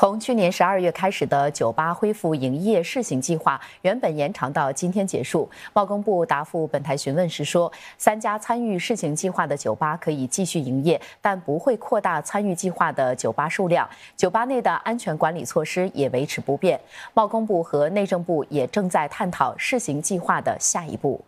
从去年十二月开始的酒吧恢复营业试行计划，原本延长到今天结束。贸工部答复本台询问时说，三家参与试行计划的酒吧可以继续营业，但不会扩大参与计划的酒吧数量。酒吧内的安全管理措施也维持不变。贸工部和内政部也正在探讨试行计划的下一步。